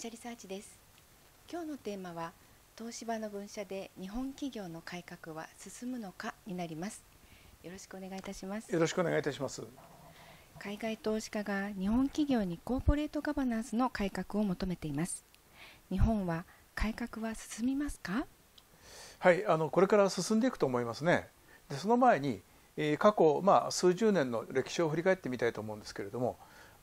社リサーチです今日のテーマは東芝の分社で日本企業の改革は進むのかになりますよろしくお願いいたしますよろしくお願いいたします海外投資家が日本企業にコーポレートガバナンスの改革を求めています日本は改革は進みますかはいあのこれから進んでいくと思いますねでその前に過去、まあ、数十年の歴史を振り返ってみたいと思うんですけれども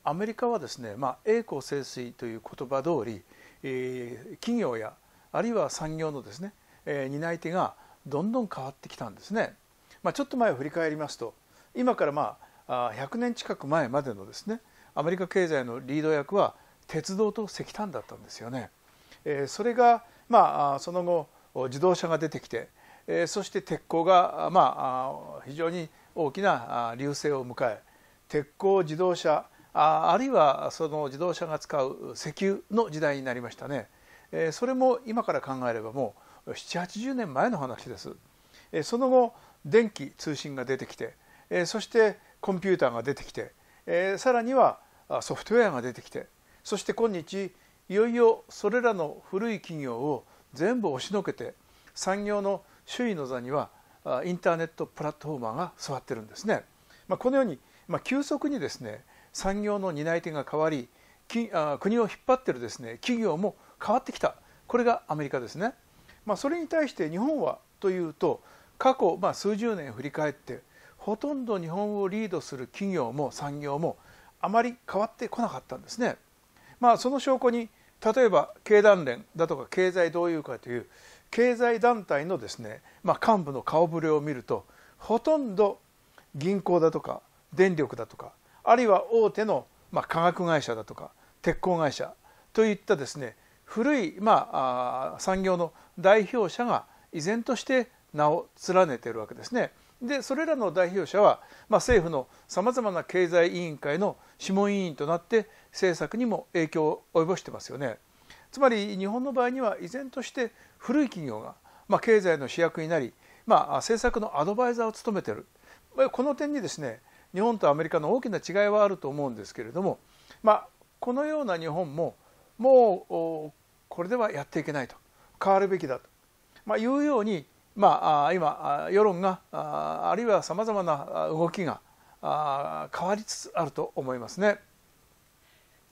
アメリカはですね、まあ、栄光盛衰という言葉通り、えー、企業やあるいは産業のですね、えー、担い手がどんどん変わってきたんですね。まあ、ちょっと前を振り返りますと今からまあ100年近く前までのですねアメリカ経済のリード役は鉄道と石炭だったんですよね。えー、それが、まあ、その後自動車が出てきて、えー、そして鉄鋼が、まあ、非常に大きな隆盛を迎え鉄鋼自動車ああるいはその自動車が使う石油の時代になりましたね、えー、それも今から考えればもう780年前の話です、えー、その後電気通信が出てきて、えー、そしてコンピューターが出てきて、えー、さらにはソフトウェアが出てきてそして今日いよいよそれらの古い企業を全部押しのけて産業の首位の座にはインターネットプラットフォーマーが座ってるんですね。まあ、このように、まあ、急速にですね産業の担い手が変わり国を引っ張ってるですね企業も変わってきたこれがアメリカですね。まあ、それに対して日本はというと過去、まあ、数十年振り返ってほとんど日本をリードする企業も産業もあまり変わってこなかったんですね。まあ、その証拠に例えば経団連だとか経済同友会という経済団体のですね、まあ、幹部の顔ぶれを見るとほとんど銀行だとか電力だとかあるいは大手の、まあ、化学会社だとか鉄鋼会社といったですね古い、まあ、産業の代表者が依然として名を連ねているわけですね。でそれらの代表者は、まあ、政府のさまざまな経済委員会の諮問委員となって政策にも影響を及ぼしてますよね。つまり日本の場合には依然として古い企業が、まあ、経済の主役になり、まあ、政策のアドバイザーを務めているこの点にですね日本とアメリカの大きな違いはあると思うんですけれども、まあ、このような日本ももうこれではやっていけないと変わるべきだと、まあ、いうように、まあ、今世論があるいはさまざまな動きが変わりつつあると思いますね。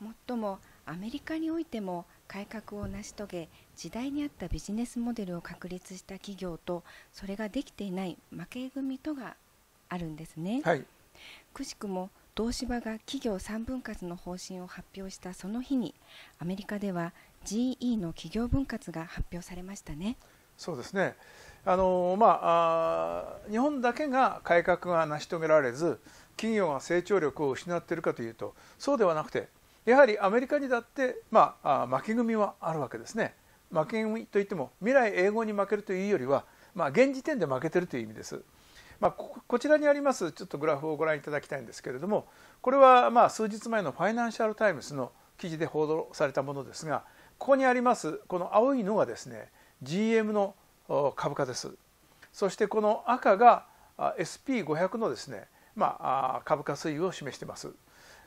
もっともアメリカにおいても改革を成し遂げ時代に合ったビジネスモデルを確立した企業とそれができていない負け組とがあるんですね。はいくしくも東芝が企業3分割の方針を発表したその日にアメリカでは GE の企業分割が発表されましたね。そうですねあの、まあ、あ日本だけが改革が成し遂げられず企業が成長力を失っているかというとそうではなくてやはりアメリカにだって、まあ、あ負け組はあるわけですね。負け組といっても未来英語に負けるというよりは、まあ、現時点で負けてるという意味です。まあ、こちらにありますちょっとグラフをご覧いただきたいんですけれどもこれはまあ数日前のファイナンシャル・タイムズの記事で報道されたものですがここにありますこの青いのがですね GM の株価ですそしてこの赤が SP500 のですね、まあ、株価推移を示しています、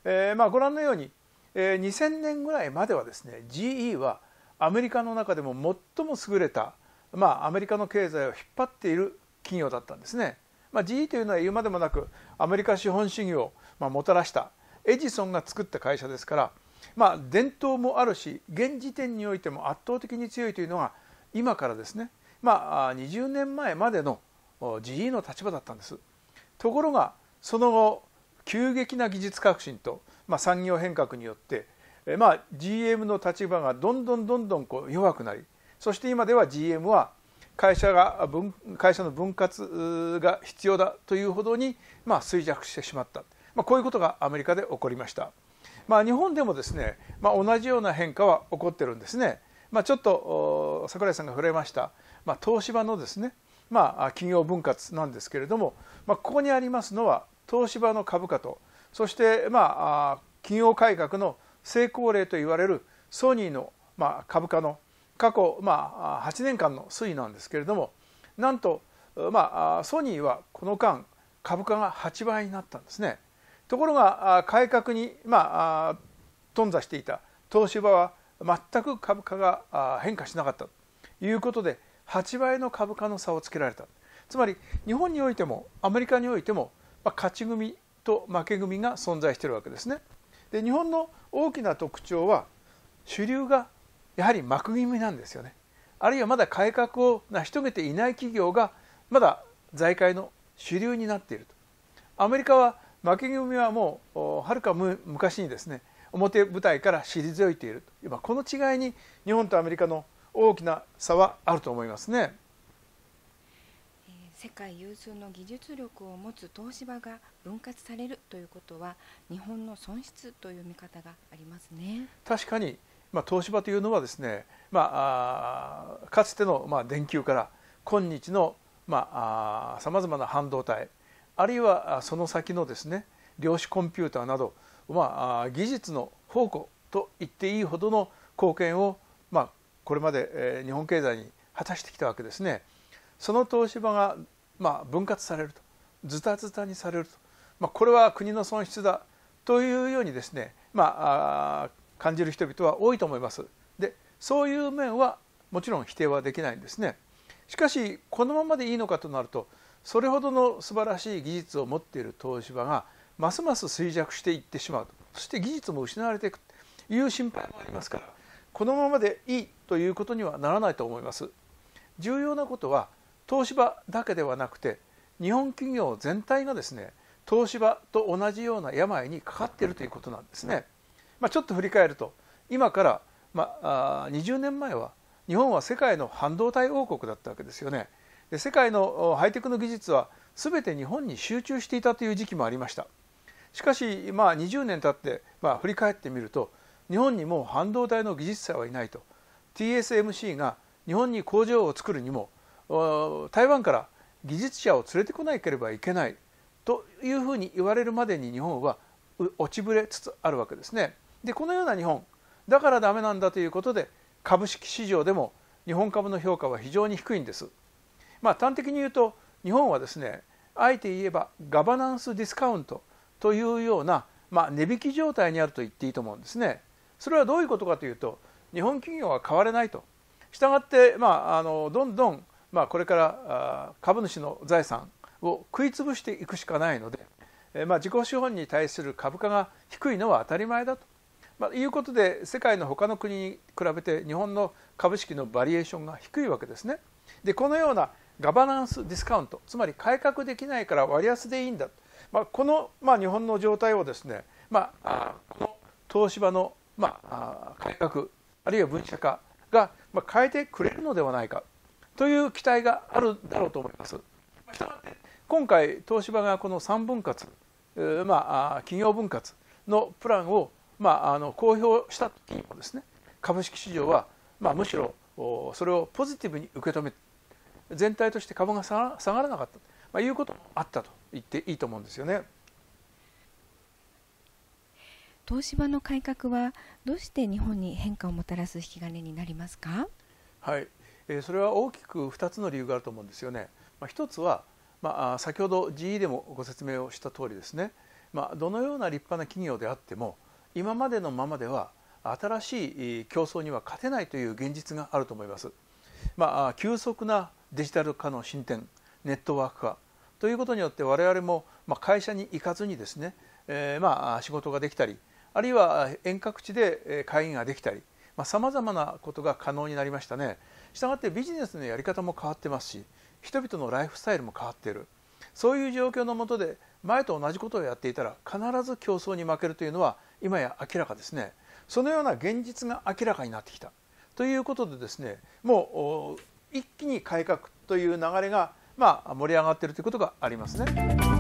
えー、まあご覧のように2000年ぐらいまではですね GE はアメリカの中でも最も優れた、まあ、アメリカの経済を引っ張っている企業だったんですね。まあ、GE というのは言うまでもなくアメリカ資本主義をまあもたらしたエジソンが作った会社ですから、まあ、伝統もあるし現時点においても圧倒的に強いというのが今からですね、まあ、20年前までの GE の立場だったんです。ところがその後急激な技術革新と、まあ、産業変革によって、まあ、GM の立場がどんどんどんどんこう弱くなりそして今では GM は会社が分会社の分割が必要だというほどに、まあ、衰弱してしまった、まあ、こういうことがアメリカで起こりました、まあ、日本でもですね、まあ、同じような変化は起こってるんですね、まあ、ちょっと櫻井さんが触れました、まあ、東芝のですね、まあ、企業分割なんですけれども、まあ、ここにありますのは東芝の株価とそして、まあ、企業改革の成功例といわれるソニーの、まあ、株価の過去、まあ、8年間の推移なんですけれどもなんと、まあ、ソニーはこの間株価が8倍になったんですね。ところが改革に、まあ、頓挫していた東芝は全く株価が変化しなかったということで8倍の株価の差をつけられたつまり日本においてもアメリカにおいても、まあ、勝ち組と負け組が存在しているわけですね。で日本の大きな特徴は主流がやはり幕気みなんですよねあるいはまだ改革を成し遂げていない企業がまだ財界の主流になっているとアメリカは負け組はもうはるか昔にですね表舞台から退いている今この違いに日本とアメリカの大きな差はあると思いますね。世界有数の技術力を持つ東芝が分割されるということは日本の損失という見方がありますね確かにまあ、東芝というのはですね、まあ、かつての、まあ、電球から今日のさまざ、まな半導体あるいはその先のですね量子コンピューターなど、まあ、技術の宝庫と言っていいほどの貢献を、まあ、これまで日本経済に果たしてきたわけですね。その東芝が、まあ、分割されるとズタズタにされると、まあ、これは国の損失だというようにですね、まあ、感じる人々は多いと思います。でそういう面はもちろん否定はできないんですね。しかしこのままでいいのかとなるとそれほどの素晴らしい技術を持っている東芝がますます衰弱していってしまうそして技術も失われていくという心配もありますからこのままでいいということにはならないと思います。重要なことは東芝だけではなくて日本企業全体がですね東芝と同じような病にかかっているということなんですね。まあ、ちょっと振り返ると今から、まあ、20年前は日本は世界の半導体王国だったわけですよね。で世界のハイテクの技術は全て日本に集中していたという時期もありました。しかし、まあ、20年経って、まあ、振り返ってみると日本にもう半導体の技術者はいないと TSMC が日本に工場を作るにも台湾から技術者を連れてこなければいけないというふうに言われるまでに日本は落ちぶれつつあるわけですね。でこのような日本だからダメなんだということで株式市場でも日本株の評価は非常に低いんです。まあ、端的に言うと日本はですねあえて言えばガバナンスディスカウントというような、まあ、値引き状態にあると言っていいと思うんですね。それはどういうことかというと日本企業は買われないと。したがって、まあ、あのどんどん、まあ、これから株主の財産を食い潰していくしかないので、まあ、自己資本に対する株価が低いのは当たり前だとまあ、いうことで世界の他の国に比べて日本の株式のバリエーションが低いわけですね。でこのようなガバナンスディスカウントつまり改革できないから割安でいいんだ、まあ、この、まあ、日本の状態をですね、まあ、この東芝の、まあ、改革あるいは分社化が、まあ、変えてくれるのではないかという期待があるだろうと思います。今回東芝がこの3分割、まあ、企業分割のプランをまあ、あの公表した時にもですね株式市場は、まあ、むしろそれをポジティブに受け止め全体として株が下がらなかったと、まあ、いうこともあったと言っていいと思うんですよね。東芝の改革はどうして日本に変化をもたらす引き金になりますかはい、えー、それは大きく2つの理由があると思うんですよね。まあ、1つは、まあ、先ほど GE でもご説明をした通りですね、まあ、どのような立派な企業であっても今までのままでは新しい競争には勝てないという現実があると思います。まあ、急速なデジタル化の進展ネットワーク化ということによって我々も、ま会社に行かずにですね、えー、まあ仕事ができたりあるいは遠隔地で会議ができたりさまざ、まなことが可能になりましたね。したがってビジネスのやり方も変わってますし人々のライフスタイルも変わっているそういう状況のもとで前と同じことをやっていたら必ず競争に負けるというのは今や明らかですねそのような現実が明らかになってきたということでですねもう一気に改革という流れが、まあ、盛り上がっているということがありますね。